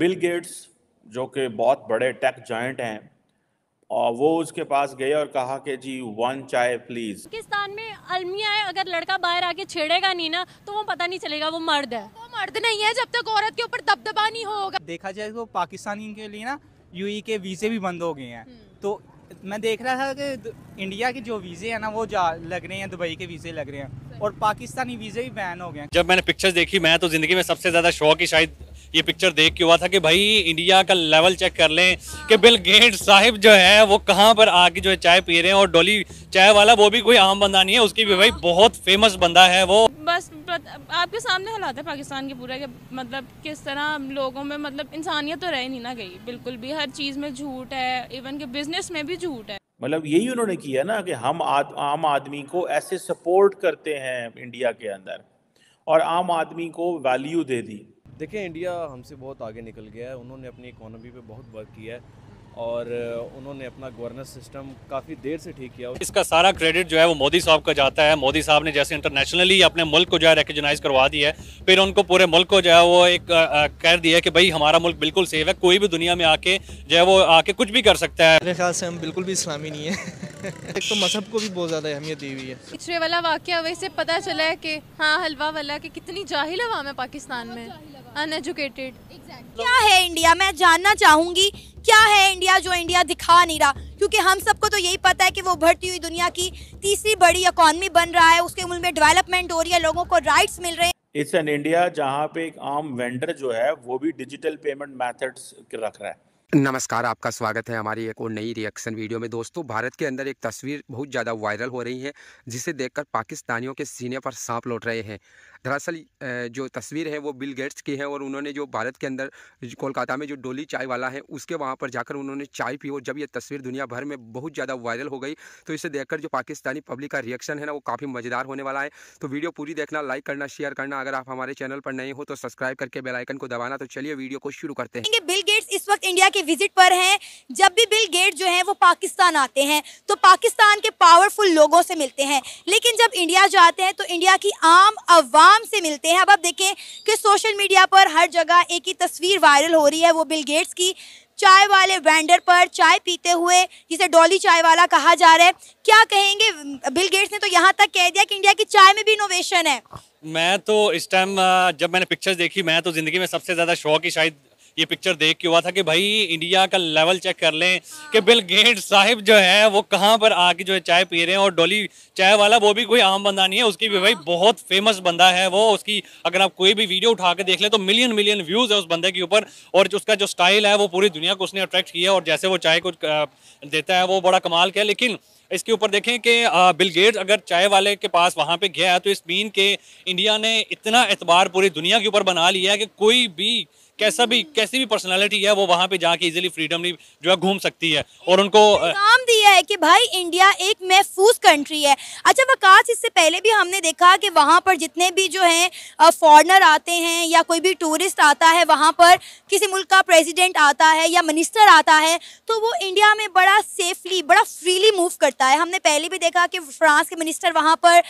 Bill Gates जो कि बहुत बड़े टेक जॉइंट हैं और वो उसके पास गए और कहा कि जी वन चाय प्लीज पाकिस्तान में अलमिया है अगर लड़का बाहर आके छेड़ेगा नहीं ना तो वो पता नहीं चलेगा वो मर्द है वो मर्द नहीं है जब तक औरत के ऊपर दबदबा नहीं होगा देखा जाए तो पाकिस्तानी के लिए ना यू e के वीजे भी बंद हो गए हैं हम्म। तो मैं देख रहा था कि इंडिया के जो वीजे है ना वो जा लग रहे हैं दुबई के वीजे लग रहे हैं और पाकिस्तानी वीजे भी बैन हो गए जब मैंने पिक्चर्स देखी मैं तो जिंदगी में सबसे ज्यादा शौक ही शायद ये पिक्चर देख के हुआ था कि भाई इंडिया का लेवल चेक कर लें कि बिल गेट साहिब जो है वो कहाँ पर आके जो है चाय पी रहे हैं और डोली चाय वाला वो भी कोई आम बंदा नहीं है उसकी भी भाई बहुत फेमस बंदा है वो बस आपके सामने हालात है पाकिस्तान के पूरा के मतलब किस तरह लोगों में मतलब इंसानियत तो रह नहीं ना गई बिल्कुल भी हर चीज़ में झूठ है इवन के बिजनेस में भी झूठ है मतलब यही उन्होंने किया ना कि हम आद, आम आदमी को ऐसे सपोर्ट करते हैं इंडिया के अंदर और आम आदमी को वैल्यू दे दी देखें इंडिया हमसे बहुत आगे निकल गया है उन्होंने अपनी इकोनॉमी पे बहुत वर्क किया है और उन्होंने अपना गवर्नेंस सिस्टम काफ़ी देर से ठीक किया इसका सारा क्रेडिट जो है वो मोदी साहब का जाता है मोदी साहब ने जैसे इंटरनेशनली अपने मुल्क को जो है रिकगनाइज करवा दिया है फिर उनको पूरे मुल्क को जो है वो एक कह दिया है कि भाई हमारा मुल्क बिल्कुल सेफ है कोई भी दुनिया में आके जो है वो आके कुछ भी कर सकता है मेरे ख्याल से हम बिल्कुल भी इस्लामी नहीं है एक तो मजहब को भी बहुत ज़्यादा अहमियत दी हुई है पिछड़े वाला वाक्य वैसे पता चला है कि हाँ हलवा वाला कि कितनी जाहिल हवा है पाकिस्तान में अनएजुकेटेड क्या है इंडिया मैं जानना चाहूंगी क्या है इंडिया जो इंडिया दिखा नहीं रहा क्योंकि हम सबको तो यही पता है कि वो उभरती हुई दुनिया की तीसरी बड़ी इकॉनमी बन रहा है उसके मुल्क में डेवलपमेंट हो रही है लोगों को राइट्स मिल रहे हैं इट्स एन इंडिया जहाँ पे एक आम वेंडर जो है वो भी डिजिटल पेमेंट मैथड्स रख रहा है नमस्कार आपका स्वागत है हमारी एक और नई रिएक्शन वीडियो में दोस्तों भारत के अंदर एक तस्वीर बहुत ज़्यादा वायरल हो रही है जिसे देखकर पाकिस्तानियों के सीने पर सांप लौट रहे हैं दरअसल जो तस्वीर है वो बिल गेट्स की है और उन्होंने जो भारत के अंदर कोलकाता में जो डोली चाय वाला है उसके वहाँ पर जाकर उन्होंने चाय पी और जब ये तस्वीर दुनिया भर में बहुत ज़्यादा वायरल हो गई तो इसे देखकर जो पाकिस्तानी पब्लिक का रिएक्शन है ना वो काफ़ी मज़ेदार होने वाला है तो वीडियो पूरी देखना लाइक करना शेयर करना अगर आप हमारे चैनल पर नए हो तो सब्सक्राइब करके बेलाइकन को दबाना तो चलिए वीडियो को शुरू करते हैं इस वक्त इंडिया के विजिट पर हैं जब भी बिल गेट जो हैं वो पाकिस्तान आते हैं तो पाकिस्तान के पावरफुल लोगों से मिलते हैं लेकिन जब इंडिया जाते हैं तो इंडिया की आम आवाम से मिलते हैं अब आप देखें कि सोशल मीडिया पर हर जगह एक ही तस्वीर वायरल हो रही है वो बिल गेट्स की चाय वाले वेंडर पर चाय पीते हुए जिसे डॉली चाय वाला कहा जा रहा है क्या कहेंगे बिल गेट्स ने तो यहाँ तक कह दिया कि इंडिया की चाय में भी इनोवेशन है मैं तो इस टाइम जब मैंने पिक्चर्स देखी मैं तो ज़िंदगी में सबसे ज़्यादा शौक ही शायद ये पिक्चर देख के हुआ था कि भाई इंडिया का लेवल चेक कर लें कि बिल गेट साहिब जो है वो कहाँ पर आके जो है चाय पी रहे हैं और डोली चाय वाला वो भी कोई आम बंदा नहीं है उसकी भी भाई बहुत फेमस बंदा है वो उसकी अगर आप कोई भी वीडियो उठा के देख लें तो मिलियन मिलियन व्यूज़ है उस बंदे के ऊपर और उसका जो स्टाइल है वो पूरी दुनिया को उसने अट्रैक्ट किया और जैसे वो चाय को देता है वो बड़ा कमाल किया लेकिन इसके ऊपर देखें कि बिल गेट्स अगर चाय वाले के पास वहाँ पे गया है तो इस मीन के इंडिया ने इतना एतबार पूरी दुनिया के ऊपर बना लिया है कि कोई भी कैसा भी कैसी भी पर्सनालिटी है वो वहाँ पे जाके इजीली फ्रीडमली जो है घूम सकती है और उनको काम दिया है कि भाई इंडिया एक महफूज कंट्री है अच्छा वकास इससे पहले भी हमने देखा कि वहाँ पर जितने भी जो हैं फॉरनर आते हैं या कोई भी टूरिस्ट आता है वहाँ पर किसी मुल्क का प्रेजिडेंट आता है या मिनिस्टर आता है तो वो इंडिया में बड़ा सेफली बड़ा फ्रीली मूव करता है हमने पहले भी देखा कि फ्रांस के मिनिस्टर वहाँ पर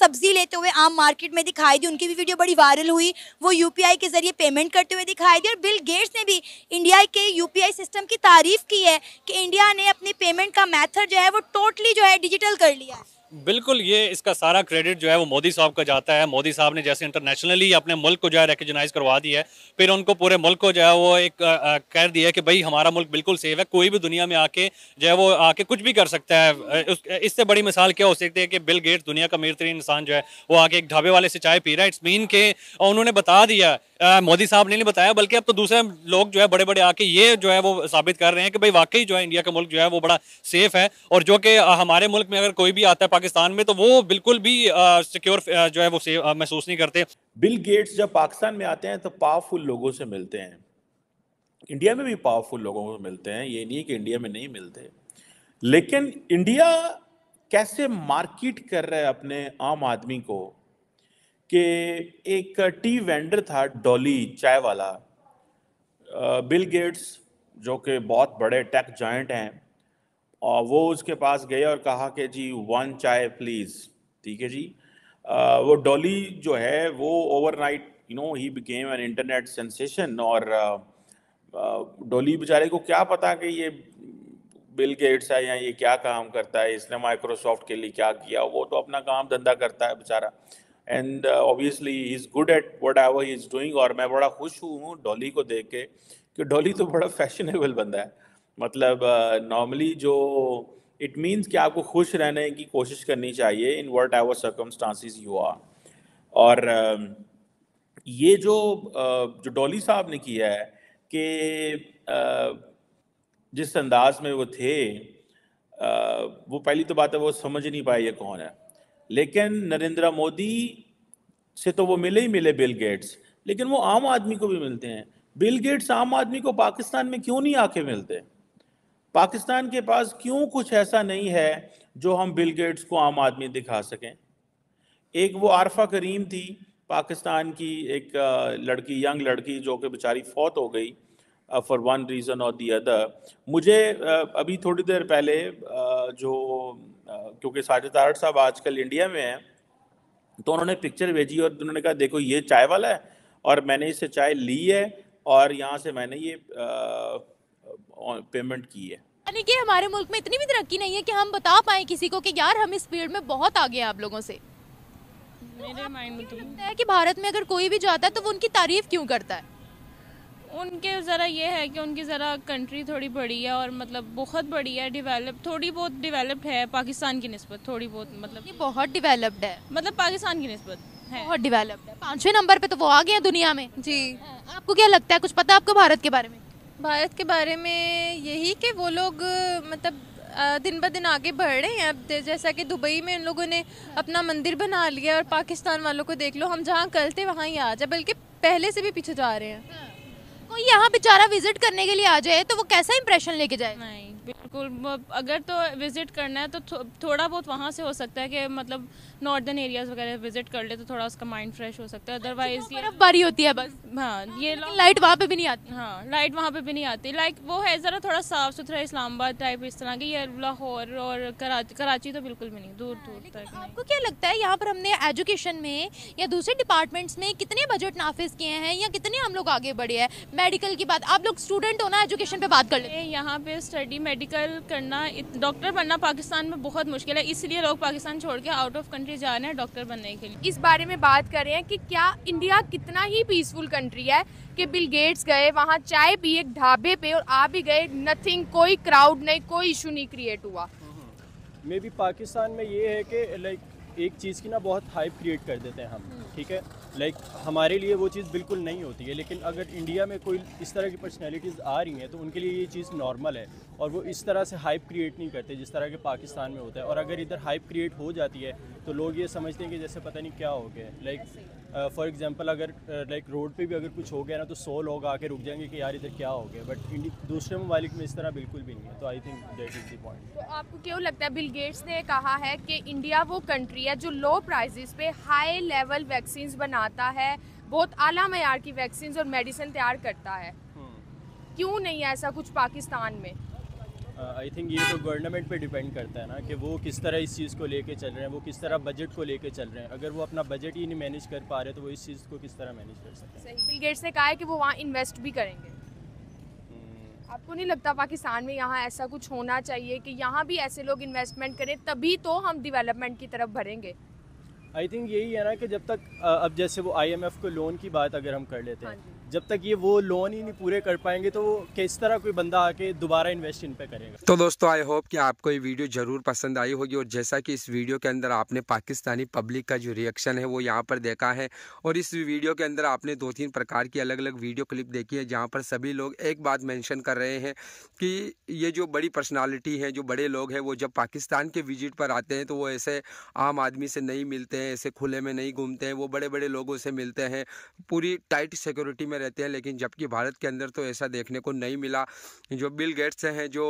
सब्जी लेते हुए आम मार्केट में दिखाई दी उनकी भी वीडियो बड़ी वायरल हुई वो यू के जरिए पेमेंट करते हुए दिखाई दिखाई दी और बिल गेट्स ने भी इंडिया के यूपीआई सिस्टम की तारीफ की है कि इंडिया ने अपनी पेमेंट का मैथड जो है वो टोटली जो है डिजिटल कर लिया है बिल्कुल ये इसका सारा क्रेडिट जो है वो मोदी साहब का जाता है मोदी साहब ने जैसे इंटरनेशनली अपने मुल्क को जो है रिकगनाइज करवा दिया है फिर उनको पूरे मुल्क को जो है वो एक कह दिया है कि भाई हमारा मुल्क बिल्कुल सेफ है कोई भी दुनिया में आके जो है वो आके कुछ भी कर सकता है इससे बड़ी मिसाल क्या हो सकती है कि बिल गेट्स दुनिया का मीर तरीन इंसान जो है वो आके एक ढाबे वाले से चाय पी रहा है इट्स मीन के उन्होंने बता दिया मोदी साहब ने नहीं बताया बल्कि अब तो दूसरे लोग जो है बड़े बड़े आके ये जो है वो साबित कर रहे हैं कि भाई वाकई जो है इंडिया का मुल्क जो है वो बड़ा सेफ है और जो कि हमारे मुल्क में अगर कोई भी आता है पाकिस्तान में तो वो बिल्कुल भी सिक्योर जो है वो महसूस नहीं करते बिल गेट्स जब पाकिस्तान में आते हैं तो पावरफुल लोगों से मिलते हैं इंडिया में भी पावरफुल लोगों से मिलते हैं ये नहीं कि इंडिया में नहीं मिलते लेकिन इंडिया कैसे मार्केट कर रहा है अपने आम आदमी को कि एक टी वेंडर था डॉली चाय वाला बिल गेट्स जो कि बहुत बड़े टेक जॉइंट हैं और वो उसके पास गए और कहा कि जी वन चाय प्लीज़ ठीक है जी आ, वो डॉली जो है वो overnight you know he became an internet sensation और डॉली बेचारे को क्या पता कि ये बिल गेट्स है या ये क्या काम करता है इसने माइक्रोसॉफ्ट के लिए क्या किया वो तो अपना काम धंधा करता है बेचारा and obviously he is good at whatever he is doing और मैं बड़ा खुश हूँ डॉली को देख के कि डॉली तो बड़ा फैशनेबल बंदा है मतलब नॉर्मली uh, जो इट मीन्स कि आपको खुश रहने की कोशिश करनी चाहिए in whatever circumstances you are और uh, ये जो uh, जो डॉली साहब ने किया है कि uh, जिस अंदाज में वो थे uh, वो पहली तो बात है वो समझ नहीं पाए ये कौन है लेकिन नरेंद्र मोदी से तो वो मिले ही मिले बिल गेट्स लेकिन वो आम आदमी को भी मिलते हैं बिल गेट्स आम आदमी को पाकिस्तान में क्यों नहीं आके मिलते हैं? पाकिस्तान के पास क्यों कुछ ऐसा नहीं है जो हम बिल गेट्स को आम आदमी दिखा सकें एक वो आरफा करीम थी पाकिस्तान की एक लड़की यंग लड़की जो कि बेचारी फौत हो गई फॉर वन रीज़न और दी अदर मुझे अभी थोड़ी देर पहले जो क्योंकि साजिद आर्ट साहब आजकल इंडिया में हैं तो उन्होंने पिक्चर भेजी और उन्होंने कहा देखो ये चाय वाला है और मैंने इससे चाय ली है और यहाँ से मैंने ये पेमेंट की है यानी कि हमारे मुल्क में इतनी भी तरक्की नहीं है कि हम बता पाए किसी को कि यार हम इस फील्ड में बहुत आगे हैं आप लोगों से मेरे माइंड में तो लगता है कि भारत में अगर कोई भी जाता है तो वो उनकी तारीफ क्यों करता है उनके ज़रा ये है कि उनकी ज़रा कंट्री थोड़ी बड़ी है और मतलब बहुत बड़ी है डिवेलप थोड़ी बहुत डिवेलप्ड है पाकिस्तान की नस्बत थोड़ी बहुत मतलब ये बहुत डिवेलप्ड है मतलब पाकिस्तान की नस्बत है बहुत डिवेलप्ड है पाँचवें नंबर पे तो वो आ गए हैं दुनिया में जी हाँ, आपको क्या लगता है कुछ पता है आपको भारत के बारे में भारत के बारे में यही कि वो लोग मतलब दिन ब दिन आगे बढ़ रहे हैं अब जैसा कि दुबई में उन लोगों ने अपना मंदिर बना लिया और पाकिस्तान वालों को देख लो हम जहाँ कल थे वहाँ ही आ जाए बल्कि पहले से भी पीछे जा रहे हैं हाँ। कोई यहाँ बेचारा विजिट करने के लिए आ जाए तो वो कैसा इंप्रेशन लेके जाए नहीं बिल्कुल अगर तो विज़िट करना है तो थो, थोड़ा बहुत वहाँ से हो सकता है कि मतलब नॉर्दर्न एरियाज वगैरह विज़िट कर ले तो थोड़ा उसका माइंड फ्रेश हो सकता है अदरवाइज अच्छा, ये बारी होती है बस हाँ, हाँ ये लाइट वहाँ पे भी नहीं आती हाँ लाइट वहाँ पे भी नहीं आती लाइक वो है ज़रा थोड़ा साफ सुथरा इस्लामाबाद टाइप इस तरह की ये लाहौर और कराची कराची तो बिल्कुल भी नहीं दूर दूर हाँ, तक आपको क्या लगता है यहाँ पर हमने एजुकेशन में या दूसरे डिपार्टमेंट्स में कितने बजट नाफिज किए हैं या कितने हम लोग आगे बढ़े हैं मेडिकल की बात आप लोग स्टूडेंट हो ना एजुकेशन पे बात कर लेते हैं यहाँ पे स्टडी मेडिकल मेडिकल करना डॉक्टर बनना पाकिस्तान में बहुत मुश्किल है इसलिए लोग पाकिस्तान छोड़ के आउट ऑफ कंट्री जा रहे हैं डॉक्टर बनने के लिए इस बारे में बात कर रहे हैं कि क्या इंडिया कितना ही पीसफुल कंट्री है कि बिल गेट्स गए वहाँ चाय पी एक ढाबे पे और आ भी गए नथिंग कोई क्राउड नहीं कोई इशू नहीं क्रिएट हुआ मे हम्म। बी पाकिस्तान में ये है कि लाइक एक चीज़ की ना बहुत हाइप क्रिएट कर देते हैं हम ठीक है लाइक like, हमारे लिए वो चीज़ बिल्कुल नहीं होती है लेकिन अगर इंडिया में कोई इस तरह की पर्सनैलिटीज़ आ रही हैं तो उनके लिए ये चीज़ नॉर्मल है और वो इस तरह से हाइप क्रिएट नहीं करते जिस तरह के पाकिस्तान में होता है और अगर इधर हाइप क्रिएट हो जाती है तो लोग ये समझते हैं कि जैसे पता नहीं क्या हो गया लाइक like, फॉर एग्जांपल अगर लाइक रोड पे भी अगर कुछ हो गया ना तो सौ लोग आके रुक जाएंगे कि यार इधर क्या हो गया बट दूसरे ममालिक में इस तरह बिल्कुल भी नहीं है तो I think that is the point तो आपको क्यों लगता है बिल गेट्स ने कहा है कि इंडिया वो कंट्री है जो लो प्राइजेस पे हाई लेवल वैक्सीन बनाता है बहुत अला मैार की वैक्सीन और मेडिसिन तैयार करता है hmm. क्यों नहीं ऐसा कुछ पाकिस्तान में आई थिंक ये तो गवर्नमेंट पे डिपेंड करता है ना कि वो किस तरह इस चीज़ को लेके चल रहे हैं वो किस तरह बजट को लेके चल रहे हैं अगर वो अपना बजट ही नहीं मैनेज कर पा रहे तो वो इस चीज़ को किस तरह मैनेज कर सकते हैं बिल गेट्स ने कहा है कि वो वहाँ इन्वेस्ट भी करेंगे हम्म। आपको नहीं लगता पाकिस्तान में यहाँ ऐसा कुछ होना चाहिए कि यहाँ भी ऐसे लोग इन्वेस्टमेंट करें तभी तो हम डेवलपमेंट की तरफ भरेंगे आई थिंक यही है ना कि जब तक अब जैसे वो आईएमएफ को लोन की बात अगर हम कर लेते हैं हाँ जब तक ये वो लोन ही नहीं पूरे कर पाएंगे तो किस तरह कोई बंदा आके दोबारा इन्वेस्ट इन पे करेगा तो दोस्तों आई होप कि आपको ये वीडियो जरूर पसंद आई होगी और जैसा कि इस वीडियो के अंदर आपने पाकिस्तानी पब्लिक का जो रिएक्शन है वो यहाँ पर देखा है और इस वीडियो के अंदर आपने दो तीन प्रकार की अलग अलग वीडियो क्लिप देखी है जहाँ पर सभी लोग एक बात मैंशन कर रहे हैं कि ये जो बड़ी पर्सनैलिटी है जो बड़े लोग हैं वो जब पाकिस्तान के विजिट पर आते हैं तो वो ऐसे आम आदमी से नहीं मिलते हैं ऐसे खुले में नहीं घूमते हैं वो बड़े बड़े लोगों से मिलते हैं पूरी टाइट सिक्योरिटी में में रहते हैं लेकिन जबकि भारत के अंदर तो ऐसा देखने को नहीं मिला जो बिल गेट्स हैं जो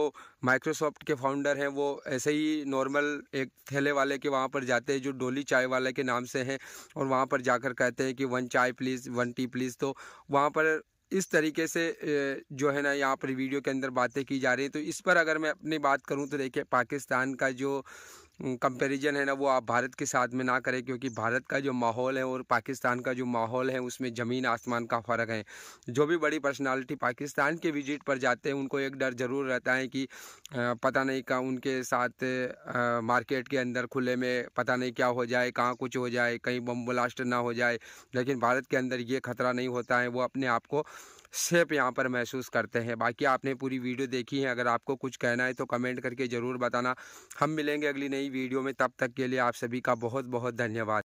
माइक्रोसॉफ्ट के फाउंडर हैं वो ऐसे ही नॉर्मल एक थैले वाले के वहाँ पर जाते हैं जो डोली चाय वाले के नाम से हैं और वहाँ पर जाकर कहते हैं कि वन चाय प्लीज़ वन टी प्लीज़ तो वहाँ पर इस तरीके से जो है ना यहाँ पर वीडियो के अंदर बातें की जा रही है तो इस पर अगर मैं अपनी बात करूँ तो देखिए पाकिस्तान का जो कंपैरिजन है ना वो आप भारत के साथ में ना करें क्योंकि भारत का जो माहौल है और पाकिस्तान का जो माहौल है उसमें ज़मीन आसमान का फ़र्क है जो भी बड़ी पर्सनालिटी पाकिस्तान के विजिट पर जाते हैं उनको एक डर ज़रूर रहता है कि पता नहीं कहाँ उनके साथ मार्केट के अंदर खुले में पता नहीं क्या हो जाए कहाँ कुछ हो जाए कहीं बम ब्लास्ट ना हो जाए लेकिन भारत के अंदर ये खतरा नहीं होता है वो अपने आप को सेप यहाँ पर महसूस करते हैं बाकी आपने पूरी वीडियो देखी है अगर आपको कुछ कहना है तो कमेंट करके ज़रूर बताना हम मिलेंगे अगली नई वीडियो में तब तक के लिए आप सभी का बहुत बहुत धन्यवाद